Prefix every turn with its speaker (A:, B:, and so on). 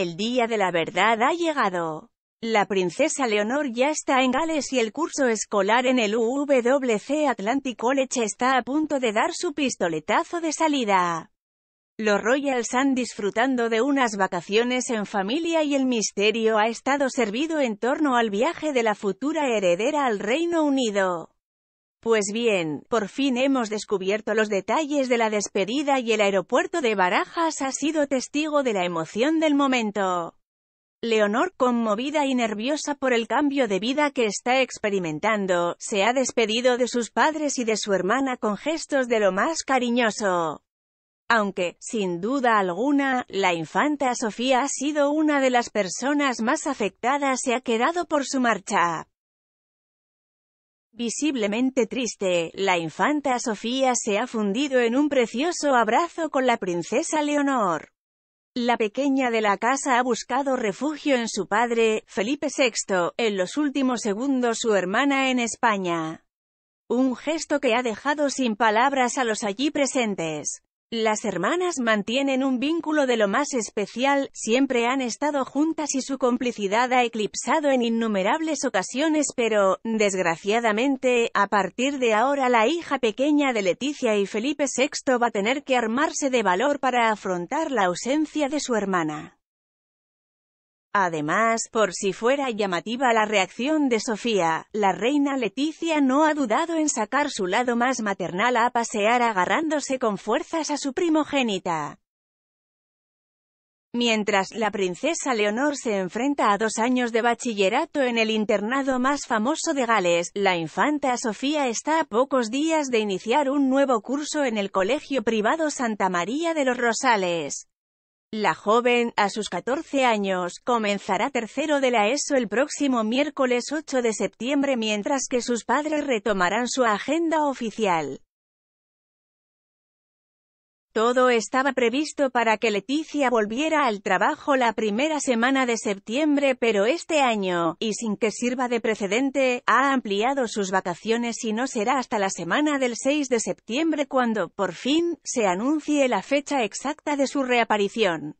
A: El día de la verdad ha llegado. La princesa Leonor ya está en Gales y el curso escolar en el UWC Atlantic College está a punto de dar su pistoletazo de salida. Los Royals han disfrutando de unas vacaciones en familia y el misterio ha estado servido en torno al viaje de la futura heredera al Reino Unido. Pues bien, por fin hemos descubierto los detalles de la despedida y el aeropuerto de Barajas ha sido testigo de la emoción del momento. Leonor, conmovida y nerviosa por el cambio de vida que está experimentando, se ha despedido de sus padres y de su hermana con gestos de lo más cariñoso. Aunque, sin duda alguna, la infanta Sofía ha sido una de las personas más afectadas y ha quedado por su marcha. Visiblemente triste, la infanta Sofía se ha fundido en un precioso abrazo con la princesa Leonor. La pequeña de la casa ha buscado refugio en su padre, Felipe VI, en los últimos segundos su hermana en España. Un gesto que ha dejado sin palabras a los allí presentes. Las hermanas mantienen un vínculo de lo más especial, siempre han estado juntas y su complicidad ha eclipsado en innumerables ocasiones pero, desgraciadamente, a partir de ahora la hija pequeña de Leticia y Felipe VI va a tener que armarse de valor para afrontar la ausencia de su hermana. Además, por si fuera llamativa la reacción de Sofía, la reina Leticia no ha dudado en sacar su lado más maternal a pasear agarrándose con fuerzas a su primogénita. Mientras la princesa Leonor se enfrenta a dos años de bachillerato en el internado más famoso de Gales, la infanta Sofía está a pocos días de iniciar un nuevo curso en el colegio privado Santa María de los Rosales. La joven, a sus 14 años, comenzará tercero de la ESO el próximo miércoles 8 de septiembre mientras que sus padres retomarán su agenda oficial. Todo estaba previsto para que Leticia volviera al trabajo la primera semana de septiembre pero este año, y sin que sirva de precedente, ha ampliado sus vacaciones y no será hasta la semana del 6 de septiembre cuando, por fin, se anuncie la fecha exacta de su reaparición.